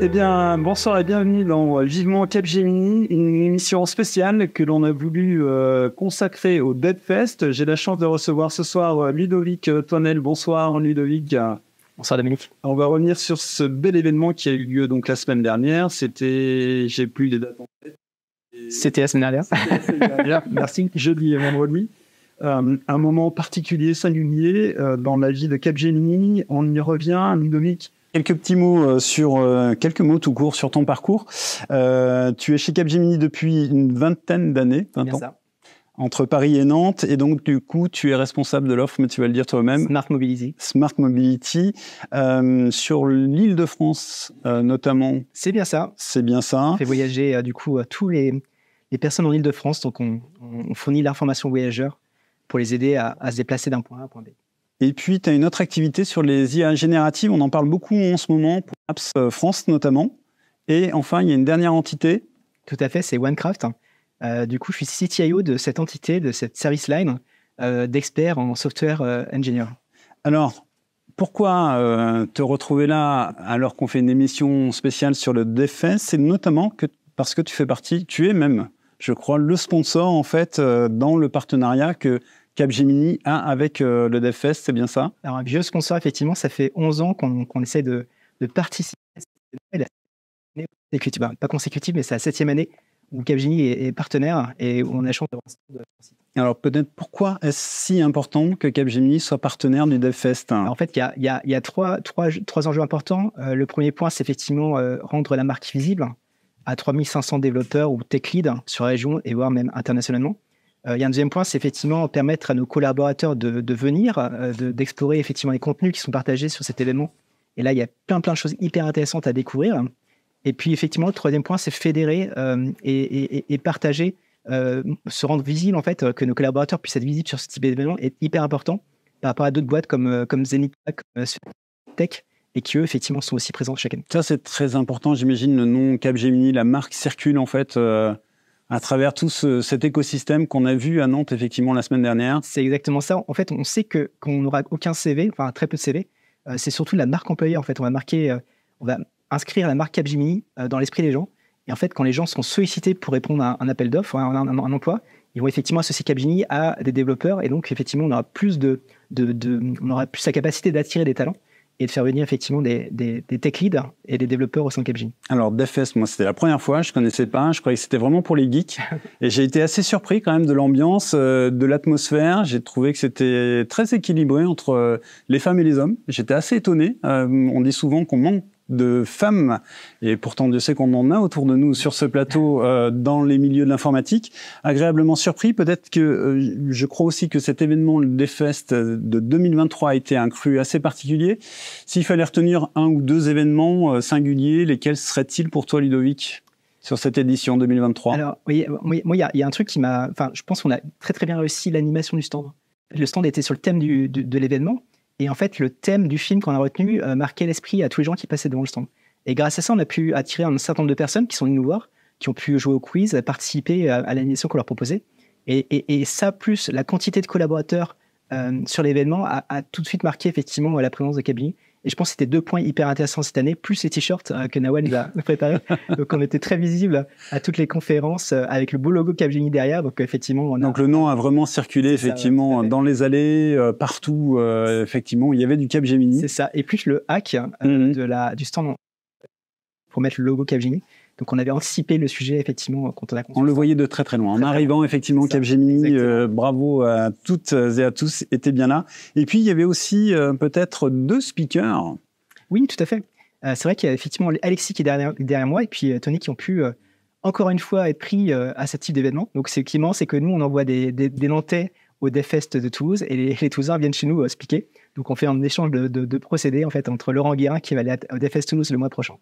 Eh bien, bonsoir et bienvenue dans Vivement Capgemini, une émission spéciale que l'on a voulu euh, consacrer au Deadfest. J'ai la chance de recevoir ce soir euh, Ludovic Toinel. Bonsoir Ludovic. Bonsoir Dominique. On va revenir sur ce bel événement qui a eu lieu donc la semaine dernière. C'était, j'ai plus des dates en tête. C'était la semaine dernière. Merci. Jeudi et vendredi. Euh, un moment particulier, singulier dans la vie de Capgemini. On y revient, Ludovic. Quelques petits mots euh, sur euh, quelques mots tout court sur ton parcours. Euh, tu es chez Capgemini depuis une vingtaine d'années, 20 ans. Entre Paris et Nantes, et donc du coup, tu es responsable de l'offre, mais tu vas le dire toi-même. Smart Mobility. Smart Mobility sur l'Île-de-France notamment. C'est bien ça. C'est bien ça. On fait voyager du coup à tous les, les personnes en Île-de-France, donc on, fournit l'information voyageurs pour les aider à, à se déplacer d'un point A à un point B. Et puis, tu as une autre activité sur les IA génératives. On en parle beaucoup en ce moment, pour Apps euh, France notamment. Et enfin, il y a une dernière entité. Tout à fait, c'est OneCraft. Hein. Euh, du coup, je suis CTIO de cette entité, de cette service line euh, d'experts en software engineer. Alors, pourquoi te retrouver là alors qu'on fait une émission spéciale sur le DevFest C'est notamment que, parce que tu fais partie, tu es même, je crois, le sponsor en fait dans le partenariat que Capgemini a avec euh, le DevFest, c'est bien ça Alors, un vieux sponsor, effectivement, ça fait 11 ans qu'on essaie de, participer à cette année consécutive, pas consécutive, mais c'est la septième année où Capgemini est, partenaire et on a chance d'avoir de... Alors, peut-être pourquoi est-ce si important que Capgemini soit partenaire du DevFest En fait, il y a, trois, trois, enjeux importants. Euh, le premier point, c'est effectivement euh, rendre la marque visible à 3500 développeurs ou tech leads sur la région et voire même internationalement. Euh, il y a un deuxième point, c'est effectivement permettre à nos collaborateurs de, venir, euh, d'explorer effectivement les contenus qui sont partagés sur cet événement. Et là, il y a plein, plein de choses hyper intéressantes à découvrir. Et puis, effectivement, le troisième point, c'est fédérer euh, et, et, partager, se rendre visible, en fait, que nos collaborateurs puissent être visibles sur ce type d'événement est hyper important par rapport à d'autres boîtes comme, comme Zenith, Tech, et qui eux effectivement sont aussi présents chaque année. Ça c'est très important, j'imagine le nom Capgemini, la marque circule en fait à travers tout cet écosystème qu'on a vu à Nantes effectivement la semaine dernière. C'est exactement ça. En fait, on sait que qu'on n'aura aucun CV, enfin très peu de CV. Euh, c'est surtout la marque employeur. En fait, on va marquer, euh, on va inscrire la marque Capgemini euh, dans l'esprit des gens. Et en fait, quand les gens sont sollicités pour répondre à un appel d'offres, à un, emploi, ils vont effectivement associer Capgemini à des développeurs. Et donc, effectivement, on aura plus de, de, on aura plus sa capacité d'attirer des talents et de faire venir effectivement des, tech leads et des développeurs au sein de Alors, DevFest, moi, c'était la première fois, je ne connaissais pas, je croyais que c'était vraiment pour les geeks. et j'ai été assez surpris quand même de l'ambiance, euh, de l'atmosphère. J'ai trouvé que c'était très équilibré entre euh, les femmes et les hommes. J'étais assez étonné. Euh, on dit souvent qu'on manque de femmes, et pourtant Dieu sait qu'on en a autour de nous sur ce plateau euh, dans les milieux de l'informatique, agréablement surpris. Peut-être que euh, je crois aussi que cet événement, des Festes de 2023, a été un cru assez particulier. S'il fallait retenir un ou deux événements euh, singuliers, lesquels seraient-ils pour toi, Ludovic sur cette édition 2023 Alors, oui, moi, il y, a un truc qui m'a. Enfin, je pense qu'on a très, très bien réussi l'animation du stand. Le stand était sur le thème de l'événement, et en fait, le thème du film qu'on a retenu euh, marquait l'esprit à tous les gens qui passaient devant le stand. Et grâce à ça, on a pu attirer un certain nombre de personnes qui sont venues nous voir, qui ont pu jouer au quiz, participer à, l'animation qu'on leur proposait. Et, ça, plus la quantité de collaborateurs euh, sur l'événement, a, tout de suite marqué effectivement la présence de Kabini. Et je pense que c'était deux points hyper intéressants cette année, plus les t-shirts euh, que Nawal nous a préparés. donc, on était très visible à toutes les conférences euh, avec le beau logo Capgemini derrière. Donc, effectivement, on Donc, le nom a vraiment circulé, effectivement, dans les allées, euh, partout, effectivement, il y avait du Capgemini. C'est ça. Et plus le hack mmh de la, du stand pour mettre le logo Capgemini. Donc on avait anticipé le sujet effectivement euh, quand on a On le voyait de très très loin. en arrivant effectivement Capgemini, euh, bravo à toutes et à tous, était bien là. Et puis il y avait aussi euh, peut-être deux speakers. Oui, tout à fait. c'est vrai qu'il y a effectivement Alexis qui est derrière, moi et puis Tony qui ont pu encore une fois être pris à ce type d'événement. Donc c'est qui c'est que nous on envoie des, des, Nantais au Defest de Toulouse et les, les Toulousains viennent chez nous expliquer. Donc on fait un échange de, procédés en fait entre Laurent Guérin qui va aller au Defest Toulouse le mois prochain.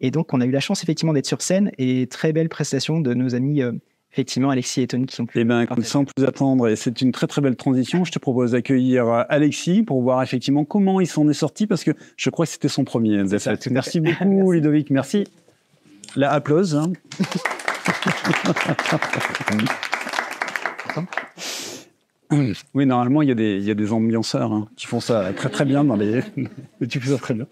Et donc, on a eu la chance effectivement d'être sur scène et très belle prestation de nos amis. Euh, effectivement, Alexis et Tony qui sont plus. Eh ben, sans plus attendre, et c'est une très très belle transition, je te propose d'accueillir euh, Alexis pour voir effectivement comment il s'en est sorti, parce que je crois que c'était son premier. merci beaucoup, Ludovic, merci. La applause. Hein. Oui, normalement, il y a des, ambianceurs hein, qui font ça très très bien dans les. tu fais ça très bien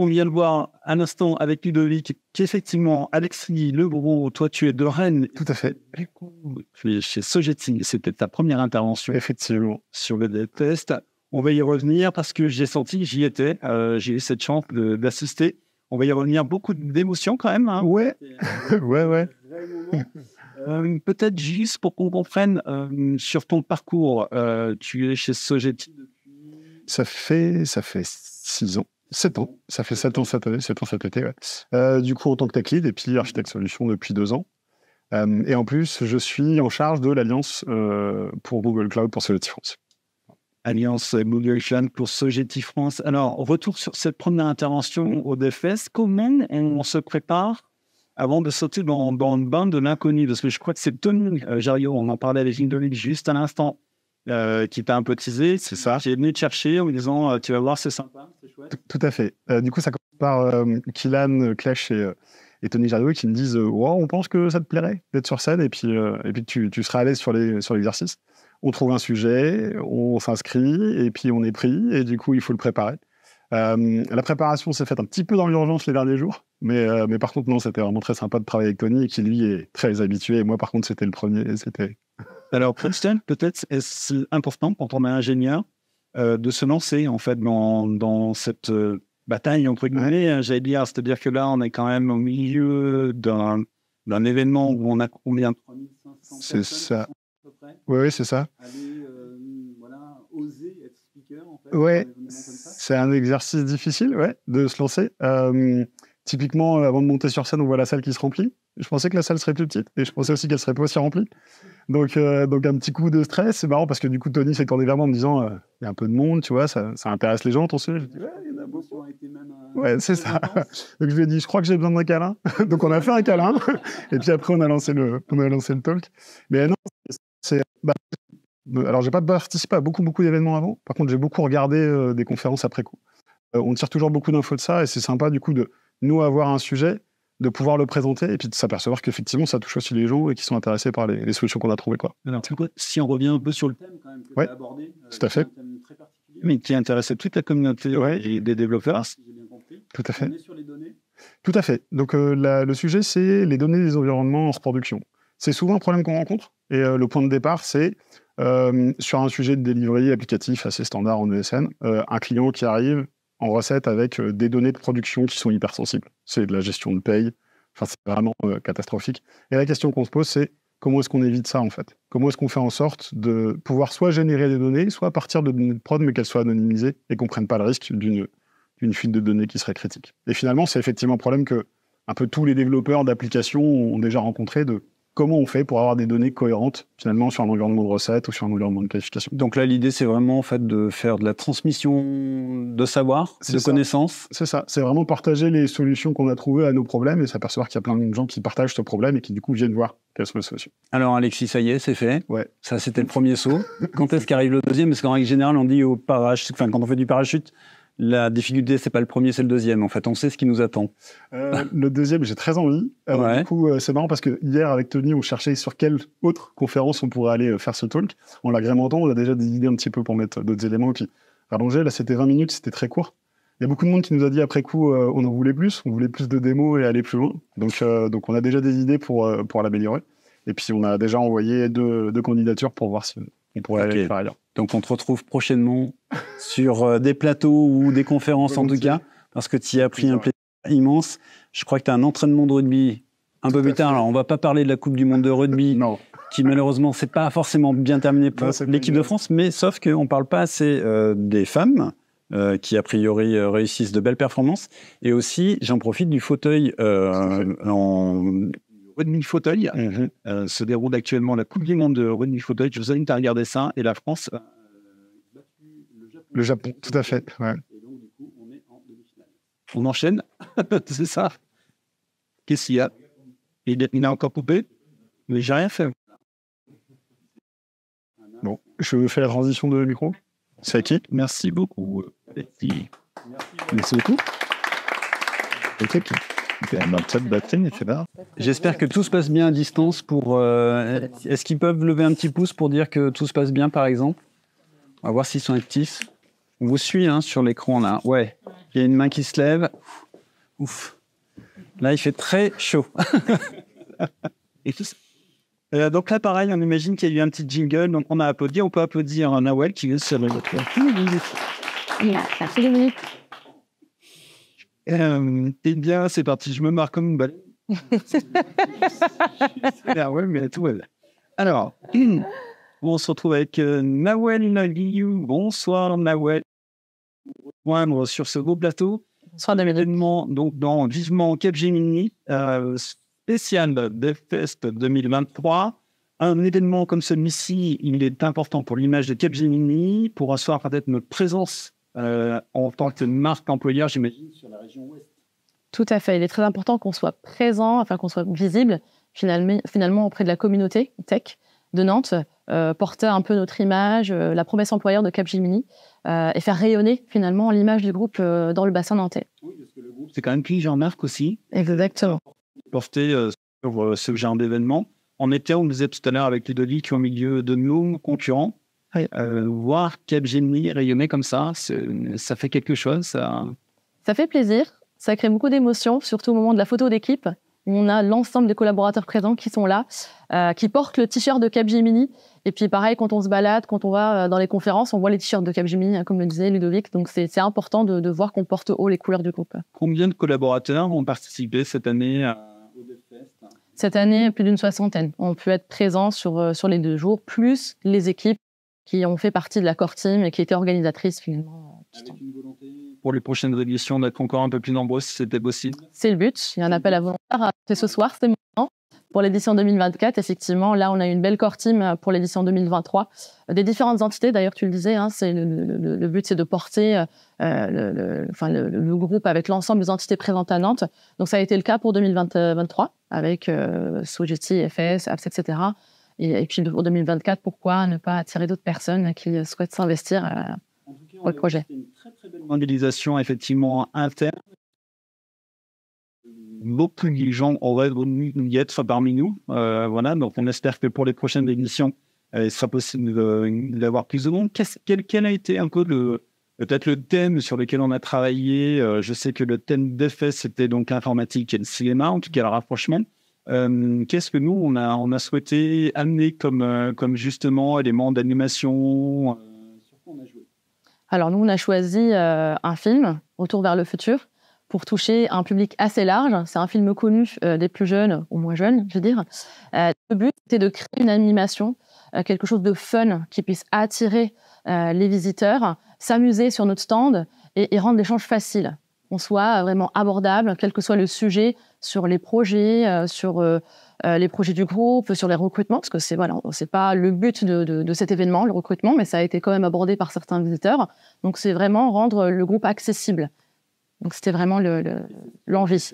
on vient de voir un instant avec Ludovic qu'effectivement, Alexis Lebrun, toi tu es de Rennes. Tout à fait. chez Sojeting, C'était ta première intervention. Effectivement. Sur le test. On va y revenir parce que j'ai senti, j'y étais, euh, j'ai eu cette chance d'assister. On va y revenir beaucoup d'émotions quand même. Hein. Ouais. ouais, ouais. Euh, euh, peut-être juste pour qu'on comprenne sur ton parcours, tu es chez Sojeting. Ça fait, ça fait six ans. 7 ans, ça fait 7 ans cette année, 7 ans cet été, euh, du coup, en tant que tech lead et puis architecte solution depuis 2 ans. Euh, et en plus, je suis en charge de l'alliance euh, pour Google Cloud pour Sogeti France. Alliance Google Cloud pour Sogeti France. Alors, retour sur cette première intervention au DFS. Comment on se prépare avant de sauter dans, dans bande de l'inconnu Parce que je crois que c'est Tony Jariot, on en parlait avec Indoline juste à l'instant, euh, qui t'a un peu teasé. C'est ça. J'ai venu te chercher en me disant euh, Tu vas voir, c'est sympa, c'est chouette. Tout, à fait. Euh, du coup, ça commence par Kylan, Clash et, Tony Jardot qui me disent On pense que ça te plairait d'être sur scène et puis, et puis tu, tu seras à l'aise sur l'exercice. on trouve un sujet, on s'inscrit et puis on est pris et du coup, il faut le préparer. la préparation s'est faite un petit peu dans l'urgence les derniers jours, mais, mais par contre, non, c'était vraiment très sympa de travailler avec Tony qui, lui, est très habitué. Et moi, par contre, c'était le premier, c'était alors, peut-être est-ce important quand on est ingénieur euh, de se lancer en fait dans, cette euh, bataille entre guillemets, hein, j'allais dire, c'est-à-dire que là, on est quand même au milieu d'un événement où on a combien de 3500 C'est ça. Oui, oui, c'est ça. Aller, euh, voilà, oser être speaker, en fait. Ouais, c'est un exercice difficile, ouais, de se lancer. typiquement, avant de monter sur scène, on voit la salle qui se remplit. Je pensais que la salle serait plus petite et je pensais aussi qu'elle serait pas aussi remplie. Donc, euh, donc un petit coup de stress, c'est marrant parce que du coup Tony s'est tourné vers moi en me disant euh, il y a un peu de monde, tu vois, ça, intéresse les gens ton sujet. Je dis ouais, il y en a beaucoup. Euh, ouais, c'est ça. Donc je lui ai dit je crois que j'ai besoin d'un câlin. donc on a fait un câlin et puis après on a lancé le on a lancé le talk. Mais non, c'est Alors, bah, alors j'ai pas participé à beaucoup beaucoup d'événements avant. Par contre j'ai beaucoup regardé des conférences après coup. on tire toujours beaucoup d'infos de ça et c'est sympa du coup de nous avoir un sujet de pouvoir le présenter et puis de s'apercevoir qu'effectivement ça touche aussi les gens et qu'ils sont intéressés par les, solutions qu'on a trouvées. Quoi. si on revient un peu sur le thème quand même que tu as abordé, euh, tout à fait. Un thème très particulier, mais qui intéressait toute la communauté et des développeurs. Ah, si j'ai bien compris. Tout à fait. sur les données. Tout à fait. Donc euh, le sujet, c'est les données des environnements en reproduction. C'est souvent un problème qu'on rencontre et euh, le point de départ, c'est sur un sujet de délivrer applicatif assez standard en ESN, un client qui arrive, en recette avec euh, des données de production qui sont hypersensibles. C'est de la gestion de paye. Enfin, c'est vraiment euh, catastrophique. Et la question qu'on se pose, c'est comment est-ce qu'on évite ça, en fait Comment est-ce qu'on fait en sorte de pouvoir soit générer des données, soit partir de données de prod, mais qu'elles soient anonymisées et qu'on ne prenne pas le risque d'une fuite de données qui serait critique. Et finalement, c'est effectivement un problème que un peu tous les développeurs d'applications ont déjà rencontré de comment on fait pour avoir des données cohérentes finalement sur un environnement de recette ou sur un environnement de classification. Donc là, l'idée, c'est vraiment en fait de faire de la transmission de savoir, de connaissances. C'est ça. C'est vraiment partager les solutions qu'on a trouvées à nos problèmes et s'apercevoir qu'il y a plein de gens qui partagent ce problème et qui du coup viennent voir quelles sont les solutions. Alors Alexis, ça y est, c'est fait. Ouais. Ça, c'était le premier saut. Quand est-ce qu'arrive le deuxième Parce qu'en règle générale, on dit au parachute, enfin quand on fait du parachute, la difficulté, c'est pas le premier, c'est le deuxième. En fait, on sait ce qui nous attend. Euh, le deuxième, j'ai très envie. Euh, du coup, euh, c'est marrant parce que hier, avec Tony, on cherchait sur quelle autre conférence on pourrait aller faire ce talk. En l'agrémentant, on a déjà des idées un petit peu pour mettre d'autres éléments. Et puis, là, c'était 20 minutes, c'était très court. Il y a beaucoup de monde qui nous a dit après coup, on en voulait plus, on voulait plus de démos et aller plus loin. Donc, donc on a déjà des idées pour, pour l'améliorer. Et puis, on a déjà envoyé deux, candidatures pour voir si on pourrait aller faire ailleurs. Donc on te retrouve prochainement sur euh, des plateaux ou des conférences en tout cas, parce que tu as pris un plaisir immense. Je crois que tu as un entraînement de rugby un peu plus tard. Alors on va pas parler de la Coupe du Monde de rugby. qui malheureusement c'est pas forcément bien terminé pour l'équipe de France, mais sauf qu'on ne parle pas assez euh, des femmes euh, qui a priori réussissent de belles performances, et aussi j'en profite du fauteuil en Redmi fauteuil. Mhm. Euh, se déroule actuellement la Coupe du Monde de Redmi fauteuil. Je vous invite à regarder ça. Et la France. Euh, le Japon, tout à fait. on enchaîne C'est ça Qu'est-ce qu'il y a il, a encore coupé Mais j'ai rien fait. Bon, je fais la transition de micro. C'est à qui Merci beaucoup. Merci. Merci beaucoup. Merci beaucoup. J'espère que tout se passe bien à distance. Pour euh, est-ce qu'ils peuvent lever un petit pouce pour dire que tout se passe bien, par exemple On va voir s'ils sont actifs. On vous suit hein, sur l'écran là. Ouais, il y a une main qui se lève. Ouf. Là, il fait très chaud. Euh, donc là, pareil, on imagine qu'il y a eu un petit jingle, donc on a applaudi. On peut applaudir Nawel qui vient se lever. Merci euh, eh bien, c'est parti, je me marre comme une balle. ah ouais, mais tout va Alors, on se retrouve avec euh, Nawel Bonsoir Nawel. Joindre sur ce beau plateau. Bonsoir événement donc dans Vivement Capgemini, euh, spécial DevFest 2023. Un événement comme celui-ci, il est important pour l'image de Capgemini, pour asseoir peut-être notre présence euh, en tant que marque employeur, j'imagine, sur la région ouest. Tout à fait. Il est très important qu'on soit présent, enfin qu'on soit visible finalement, finalement auprès de la communauté tech de Nantes, euh, porter un peu notre image, euh, la promesse employeur de Capgemini, et faire rayonner finalement l'image du groupe dans le bassin nantais. Oui, parce que le groupe, c'est quand même qui j'en marque aussi. Exactement. Porter sur ce genre d'événement. En été, on disait tout à l'heure avec les deux lits qui ont au milieu de nous, concurrents, euh, voir Capgemini rayonner comme ça, ça fait quelque chose. Ça... fait plaisir, ça crée beaucoup d'émotions, surtout au moment de la photo d'équipe. On a l'ensemble des collaborateurs présents qui sont là, euh, qui portent le t-shirt de Capgemini. Et puis pareil, quand on se balade, quand on va euh, dans les conférences, on voit les t-shirts de Capgemini, hein, comme le disait Ludovic. Donc c'est important de, de voir qu'on porte haut les couleurs du groupe. Combien de collaborateurs ont participé cette année à... Euh, cette année, plus d'une soixantaine ont pu être présents sur, sur les deux jours, plus les équipes qui ont fait partie de la core team et qui étaient organisatrices finalement. Euh, pour les prochaines éditions d'être encore un peu plus nombreux si c'était possible C'est le but. Il y a un appel à volontaires. Hein. ce soir, c'est maintenant. Pour l'édition 2024, effectivement, là, on a une belle core team euh, pour l'édition 2023. Euh, des différentes entités, d'ailleurs, tu le disais, hein, c'est le, but, c'est de porter le, enfin, le, groupe avec l'ensemble des entités présentes à Nantes. Donc, ça a été le cas pour 2023 avec euh, FS, etc. Et, puis pour 2024, pourquoi ne pas attirer d'autres personnes qui souhaitent s'investir euh, le projet une très, très belle mobilisation effectivement interne. Beaucoup de gens auraient voulu y être parmi nous. Euh, voilà, donc on espère que pour les prochaines émissions, euh, il sera possible d'avoir plus de monde. quel, a été un peu le, peut-être le thème sur lequel on a travaillé euh, Je sais que le thème d'effet, c'était donc l'informatique et le cinéma, en tout cas le rapprochement. Euh, qu'est-ce que nous, on a, on a souhaité amener comme, euh, comme justement élément d'animation euh, Alors nous, on a choisi un film, Retour vers le futur, pour toucher un public assez large. C'est un film connu des plus jeunes, ou moins jeunes, je veux dire. le but, c'était de créer une animation, quelque chose de fun qui puisse attirer les visiteurs, s'amuser sur notre stand et, rendre l'échange facile. On soit vraiment abordable, quel que soit le sujet, sur les projets, euh, sur euh, euh, les projets du groupe, sur les recrutements, parce que c'est voilà, c'est pas le but de, cet événement, le recrutement, mais ça a été quand même abordé par certains visiteurs. Donc c'est vraiment rendre le groupe accessible. Donc c'était vraiment l'envie.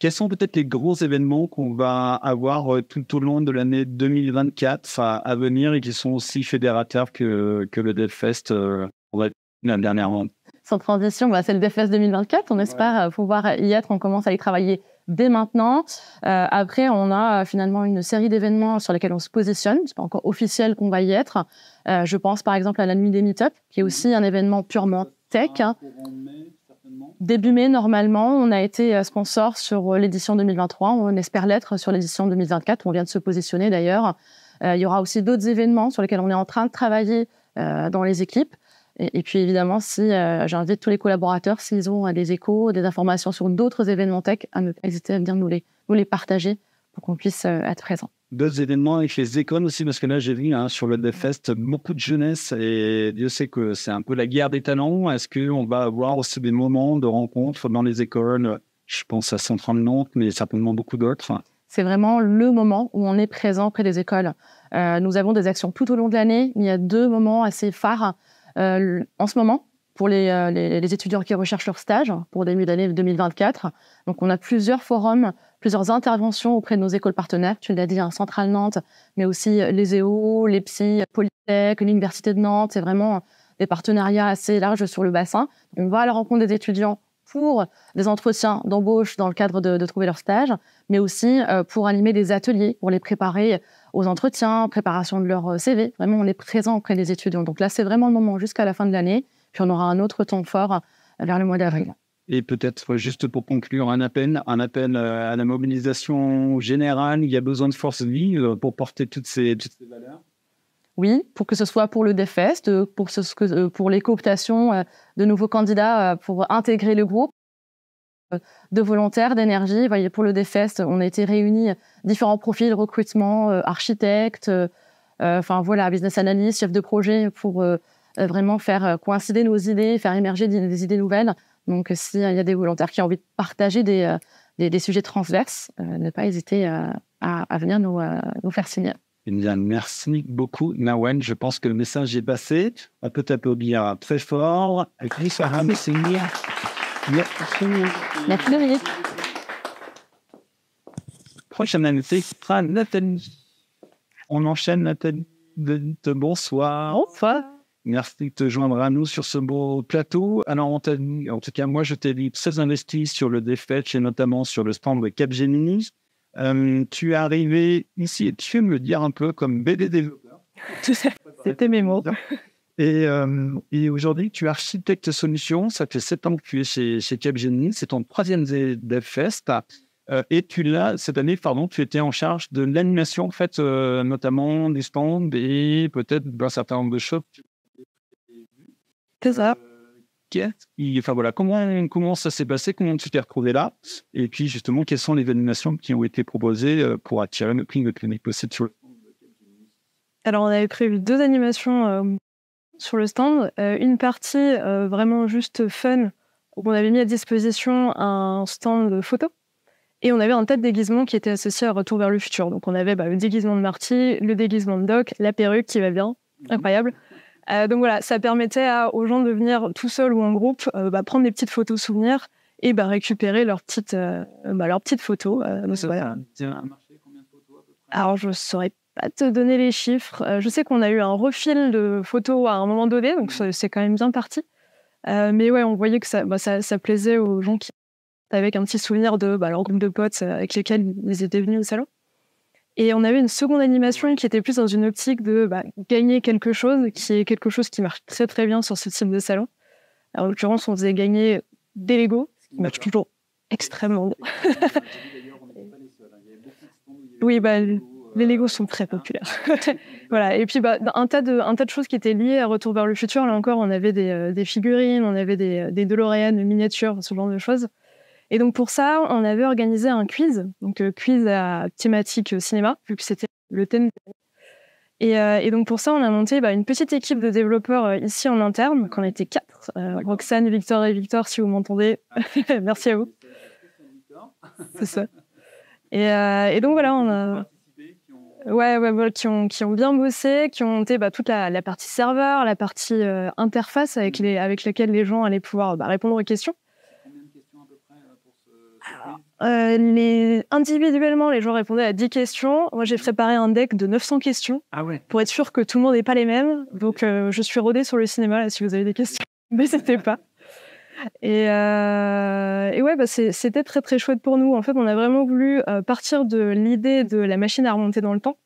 Quels sont peut-être les gros événements qu'on va avoir tout au long de l'année 2024 à, venir et qui sont aussi fédérateurs que, le DevFest on va la dernière hein? sans transition, c'est le DFS 2024. On espère euh, pouvoir y être. On commence à y travailler dès maintenant. Euh, après, on a euh, finalement une série d'événements sur lesquels on se positionne. C'est pas encore officiel qu'on va y être. je pense par exemple à la nuit des meet qui est aussi un événement purement tech. Hein. Début mai, normalement, on a été sponsor sur l'édition 2023. On espère l'être sur l'édition 2024. On vient de se positionner d'ailleurs. il y aura aussi d'autres événements sur lesquels on est en train de travailler dans les équipes. Et, puis évidemment, si euh, j'invite tous les collaborateurs, s'ils ont euh, des échos, des informations sur d'autres événements tech, à ne hésiter à venir nous les, les partager pour qu'on puisse euh, être présent. D'autres événements avec les écoles aussi, parce que là, j'ai vu hein, sur le fest, beaucoup de jeunesse et Dieu sait que c'est un peu la guerre des talents. Est-ce qu'on va avoir aussi des moments de rencontres dans les écoles Je pense à Centre de Nantes, mais certainement beaucoup d'autres. C'est vraiment le moment où on est présent près des écoles. nous avons des actions tout au long de l'année. Il y a deux moments assez phares. Euh, en ce moment, pour euh, les, étudiants qui recherchent leur stage pour début d'année 2024. Donc, on a plusieurs forums, plusieurs interventions auprès de nos écoles partenaires. Tu l'as dit, hein, Centrale Nantes, mais aussi euh, les EO, les PSI, Polytech, l'Université de Nantes. C'est vraiment des partenariats assez larges sur le bassin. On va à la rencontre des étudiants pour des entretiens d'embauche dans le cadre de trouver leur stage, mais aussi pour animer des ateliers pour les préparer aux entretiens, préparation de leur euh, CV. Vraiment, on est présent auprès des étudiants. Donc là, c'est vraiment le moment jusqu'à la fin de l'année. Puis on aura un autre temps fort euh, vers le mois d'avril. Et peut-être, juste pour conclure, un appel, un appel euh, à la mobilisation générale. Il y a besoin de force de vie pour porter toutes ces, valeurs. Oui, pour que ce soit pour le DFest, pour, ce, pour les cooptations de nouveaux candidats pour intégrer le groupe de volontaires, d'énergie. voyez, pour le DFest, on a été réunis différents profils, recrutement, euh, architectes, euh, euh, enfin voilà, business analyst, chef de projet, pour vraiment faire coïncider nos idées, faire émerger des, idées nouvelles. Donc, s'il y a des volontaires qui ont envie de partager des, sujets transverses, ne pas hésiter à, venir nous, faire signer. Eh merci beaucoup, Nawen. Je pense que le message est passé. On peut applaudir très fort. Chris signer. Merci, Olivier. Prochaine analyse, sera Nathalie. On enchaîne, Nathalie. Bonsoir. Enfin. Merci de te joindre à nous sur ce beau plateau. Alors, on en tout cas, moi, je t'ai dit très investi sur le Defetch et notamment sur le stand de Capgemini. Euh, tu es arrivé ici et tu veux me dire un peu comme BD développeur. C'était mes mots. Et, aujourd'hui, tu architectes architecte solution. Ça fait sept ans que tu es chez, chez C'est ton troisième DevFest. Euh, et tu l'as, cette année, pardon, tu étais en charge de l'animation, en fait, euh, notamment des stands et peut-être d'un ben, certain nombre de shops. C'est ça. Euh, enfin voilà, comment, comment ça s'est passé, comment tu t'es retrouvé là, et puis justement, quelles sont les animations qui ont été proposées pour attirer le prix de clinique possible alors, on avait prévu deux animations sur le stand. Euh, une partie euh, vraiment juste fun on avait mis à disposition un stand photo. Et on avait un tas de déguisements qui étaient associés à Retour vers le futur. Donc on avait bah, le déguisement de Marty, le déguisement de Doc, la perruque qui va bien, mhm. incroyable. Euh, donc voilà, ça permettait aux gens de venir tout seuls ou en groupe, bah, prendre des petites photos souvenirs et bah, récupérer leurs petites, leurs photos. Alors je saurais pas te donner les chiffres. Euh, je sais qu'on a eu un refil de photos à un moment donné, donc c'est quand même bien parti. Euh, mais ouais, on voyait que ça, bah, ça, plaisait aux gens qui avec un petit souvenir de bah, leur groupe de potes euh, avec lesquels ils étaient venus au salon. Et on avait une seconde animation qui était plus dans une optique de bah, gagner quelque chose, qui est quelque chose qui marche très très bien sur ce type de salon. en l'occurrence, on faisait gagner des Lego, qui marche toujours extrêmement bien. oui, bah, les Legos sont très populaires. voilà. Et puis, bah, un tas de, tas de choses qui étaient liées à Retour vers le futur. Là encore, on avait des, euh, figurines, on avait des, des DeLorean miniatures, ce genre de choses. Et donc, pour ça, on avait organisé un quiz. Donc, euh, quiz à thématique euh, cinéma, vu que c'était le thème. Et, donc, pour ça, on a monté bah, une petite équipe de développeurs ici en interne. qu'on était quatre. Roxane, Victor et Victor, si vous m'entendez. Merci à vous. C'est ça. et donc, voilà, on a. Ouais, ouais, qui, ont, bien bossé, qui ont monté bah, toute la, partie serveur, la partie euh, interface mm. avec, laquelle les gens allaient pouvoir bah, répondre aux questions. Individuellement, les gens répondaient à 10 questions. Moi, j'ai mm. préparé un deck de 900 questions ah pour être sûr que tout le monde n'est pas les mêmes. Donc, euh, je suis rodée sur le cinéma si vous avez des questions. N'hésitez pas. Euh, et, ouais, bah, c'était très très chouette pour nous. En fait, on a vraiment voulu euh, partir de l'idée de la machine à remonter dans le temps.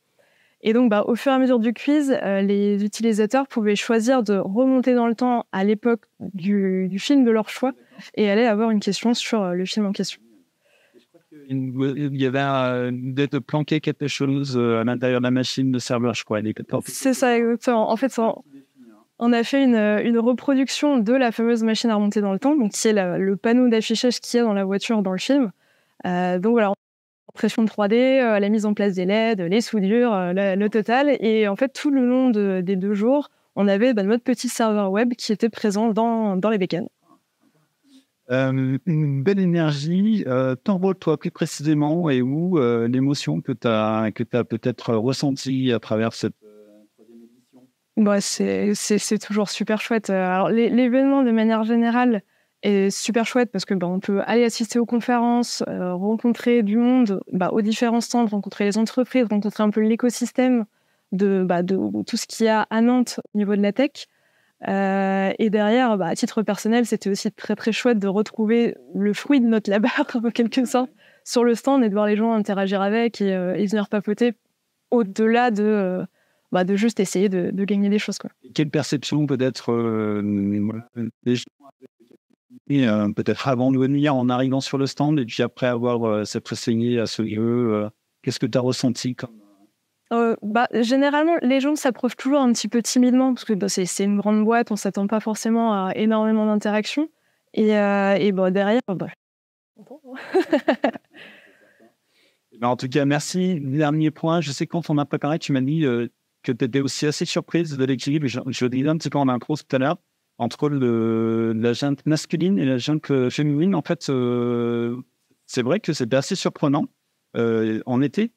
Et donc, bah, au fur et à mesure du quiz, euh, les utilisateurs pouvaient choisir de remonter dans le temps à l'époque du, film de leur choix et aller avoir une question sur le film en question. Il y avait idée d'être planqué quelque chose à l'intérieur de la machine de serveur, je crois. C'est ça, exactement. En fait, ça, on a fait euh, une, reproduction de la fameuse machine à remonter dans le temps, donc qui est le panneau d'affichage qu'il y a dans la voiture dans le film. Euh, donc voilà, impression de 3D, euh, la mise en place des LED, les soudures, le total. Et en fait, tout le long des deux jours, on avait bah, notre petit serveur web qui était présent dans, les bécanes. une belle énergie. T'envole-toi plus précisément et où l'émotion que tu as peut-être ressentie à travers cette bah, c'est toujours super chouette. Euh, alors, l'événement, de manière générale, est super chouette parce que ben on peut aller assister aux conférences, euh, rencontrer du monde bah, aux différents stands, rencontrer les entreprises, rencontrer un peu l'écosystème de, bah, de, tout ce qu'il y a à Nantes au niveau de la tech. Euh, et derrière, bah, à titre personnel, c'était aussi très très chouette de retrouver le fruit de notre labeur, en quelque sorte, sur le stand et de voir les gens interagir avec et, euh, et venir papoter au-delà de bah, de juste essayer de, gagner des choses. Quoi. Quelle perception peut-être gens euh, euh, peut-être avant de venir, en arrivant sur le stand, et puis après avoir euh, s'être à ce lieu, euh, qu'est-ce que tu as ressenti comme... bah, généralement, les gens s'approchent toujours un petit peu timidement parce que bah, c'est une grande boîte, on ne s'attend pas forcément à énormément d'interactions. Et, et bah, derrière, eh ben, en tout cas, merci. Dernier point, je sais quand on a préparé, tu m'as dit que tu étais aussi assez surprise de l'équilibre, je, je disais un petit peu en intro tout à l'heure, entre le, la gente masculine et la gente euh, féminine. En fait, euh, c'est vrai que c'était assez surprenant on euh, en été.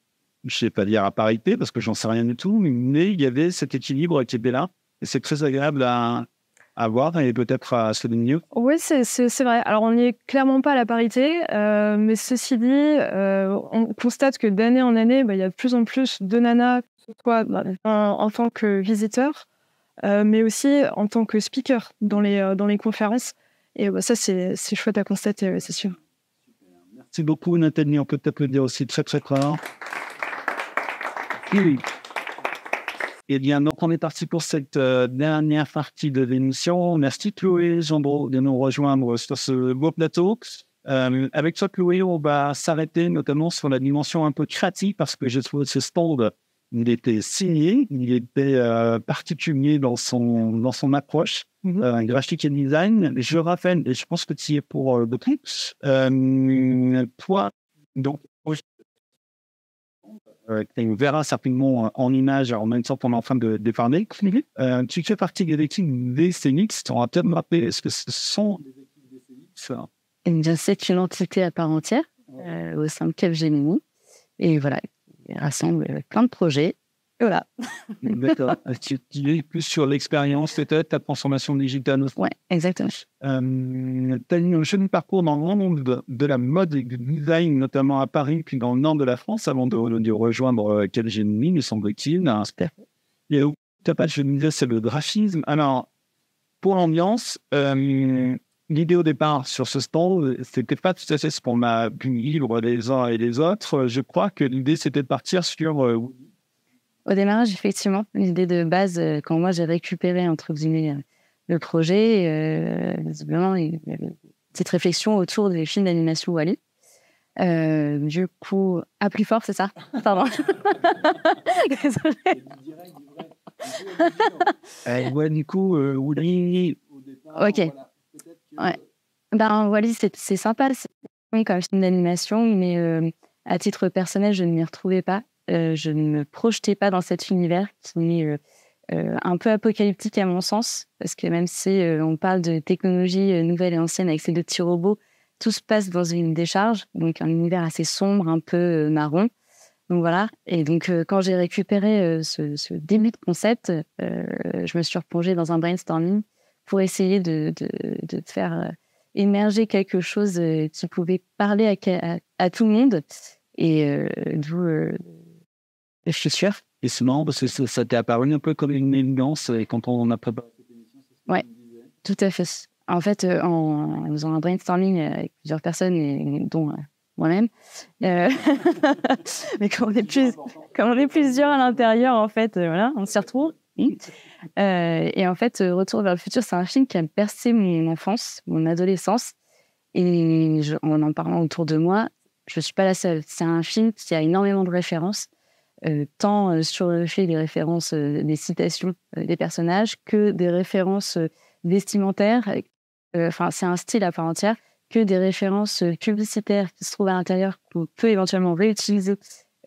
Je ne vais pas dire à parité parce que j'en sais rien du tout, mais il y avait cet équilibre qui était là. Et c'est très agréable à, à voir et peut-être à souligner. Oui, c'est vrai. Alors, on n'y est clairement pas à la parité, mais ceci dit, on constate que d'année en année, bah, il y a de plus en plus de nanas bah, en, tant que visiteur, euh, mais aussi en tant que speaker dans les, euh, dans les conférences. Et bah, ça, c'est chouette à constater, c'est sûr. Merci beaucoup, Nathalie. On peut dire aussi très, très fort. Oui. Et eh bien, donc, on est parti pour cette euh, dernière partie de l'émission. Merci, Chloé de nous rejoindre sur ce beau plateau. Euh, avec toi, Chloé, on va s'arrêter notamment sur la dimension un peu créative parce que je trouve ce stand il était signé, il était euh, particulier dans son, dans son approche, mhm. euh, graphique et design. Je rappelle, et je pense que tu y es pour euh, beaucoup, euh, toi, donc, tu verras certainement en image en même temps qu'on est en train de, de parler. Mm -hmm. tu fais partie des équipes des Scénix. Tu auras peut-être rappelé, est-ce que ce sont des équipes des Scénix C'est une entité à part entière au sein de Capgemini. Et voilà, rassemble plein de projets. Et voilà. Ah, tu, es plus sur l'expérience, peut-être, ta transformation digitale Oui, exactement. Euh, tu as eu un jeune parcours dans le monde de, de, la mode et du design, notamment à Paris, puis dans le nord de la France, avant de, de rejoindre euh, Capgemini, me semble-t-il. Et pas de c'est le graphisme. Alors, pour l'ambiance, euh, L'idée au départ sur ce stand, euh, c'était pas tout à fait ce qu'on m'a pu vivre les uns et les autres. Euh, je crois que l'idée, c'était de partir sur. Euh, au démarrage, effectivement, l'idée de base, quand moi j'ai récupéré, entre guillemets, le projet, euh, visiblement, cette réflexion autour des films d'animation Wally. Euh, du coup, à plus fort, c'est ça Pardon. ouais, du coup, Wally. Ok. Ouais. Ben, c'est sympa. Oui, comme film d'animation, mais euh, à titre personnel, je ne m'y retrouvais pas. Euh, je ne me projetais pas dans cet univers qui est euh, un peu apocalyptique à mon sens, parce que même si on parle de technologie nouvelle et ancienne avec ces deux petits robots, tout se passe dans une décharge, donc un univers assez sombre, un peu marron. Donc voilà. Et donc, quand j'ai récupéré ce, début de concept, je me suis replongée dans un brainstorming pour essayer de, de, faire euh, émerger quelque chose euh, qui pouvait parler à, tout le monde. Et euh, d'où je suis Et c'est marrant parce que ça, t'est apparu un peu comme une évidence et quand on a préparé Oui, tout à fait. En fait, nous en, un brainstorming avec plusieurs personnes, dont moi-même, mais quand on est, hein. quand on est plusieurs à l'intérieur, en fait, voilà, on s'y retrouve. Euh, et en fait, euh, Retour vers le futur, c'est un film qui a percé mon enfance, mon adolescence. Et en en parlant autour de moi, je ne suis pas la seule. C'est un film qui a énormément de références, euh, tant sur le fait des références, des citations des personnages, que des références vestimentaires. Enfin, c'est un style à part entière, que des références publicitaires qui se trouvent à l'intérieur qu'on peut éventuellement réutiliser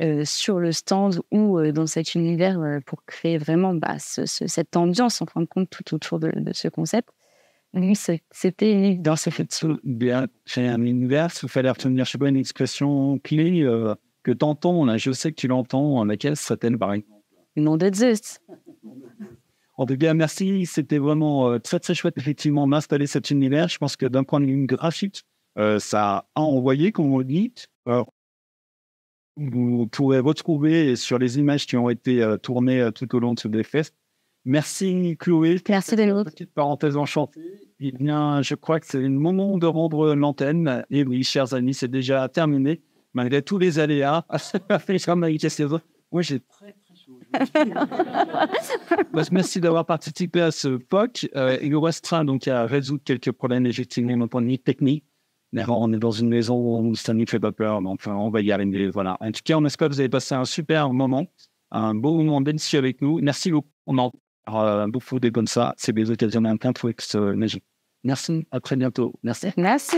euh, sur le stand ou euh, dans cet univers euh, pour créer vraiment bah, cette ambiance en fin de compte tout autour de, ce concept. c'était dans ce fait bien un univers, il fallait retenir je sais pas une expression clé que t'entends là, je sais que tu l'entends, laquelle certaines par exemple. Le nom de Zeus. En tout merci. C'était vraiment très très chouette effectivement d'installer cet univers. Je pense que d'un point de vue graphique, ça a envoyé, comme on dit vous pourrez retrouver sur les images qui ont été euh, tournées euh, tout au long de ce défi. Merci Chloé. Merci de Petite parenthèse enchantée. bien, je crois que c'est le moment de rendre l'antenne. Et oui, chers amis, c'est déjà terminé. Malgré tous les aléas, moi j'ai très très chaud. Bah, merci d'avoir participé à ce POC. Euh, il nous restera donc à résoudre quelques problèmes effectivement techniques technique on est dans une maison où ça ne nous fait pas peur, mais enfin, on va y arriver. Voilà. En tout cas, on espère que vous avez passé un super moment, un beau moment délicieux avec nous. Merci beaucoup. On en parle beaucoup de bonnes ça. C'est des occasions d'un point pour Merci. À très bientôt. Merci. Merci.